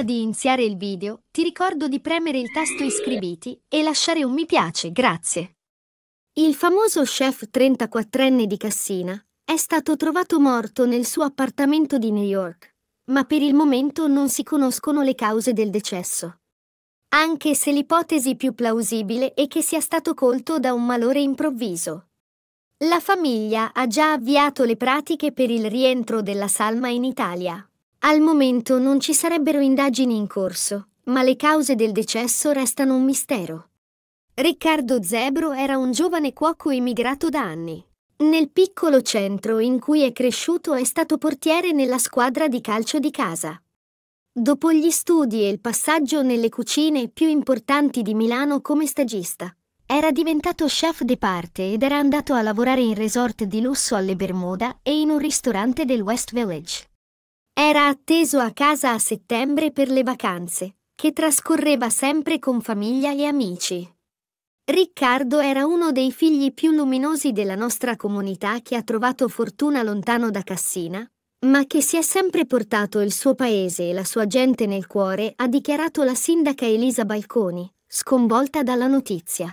Prima di iniziare il video, ti ricordo di premere il tasto iscriviti e lasciare un mi piace, grazie. Il famoso chef 34enne di Cassina è stato trovato morto nel suo appartamento di New York, ma per il momento non si conoscono le cause del decesso. Anche se l'ipotesi più plausibile è che sia stato colto da un malore improvviso. La famiglia ha già avviato le pratiche per il rientro della salma in Italia. Al momento non ci sarebbero indagini in corso, ma le cause del decesso restano un mistero. Riccardo Zebro era un giovane cuoco emigrato da anni. Nel piccolo centro in cui è cresciuto è stato portiere nella squadra di calcio di casa. Dopo gli studi e il passaggio nelle cucine più importanti di Milano come stagista, era diventato chef de parte ed era andato a lavorare in resort di lusso alle Bermuda e in un ristorante del West Village. Era atteso a casa a settembre per le vacanze, che trascorreva sempre con famiglia e amici. Riccardo era uno dei figli più luminosi della nostra comunità che ha trovato fortuna lontano da Cassina, ma che si è sempre portato il suo paese e la sua gente nel cuore, ha dichiarato la sindaca Elisa Balconi, sconvolta dalla notizia.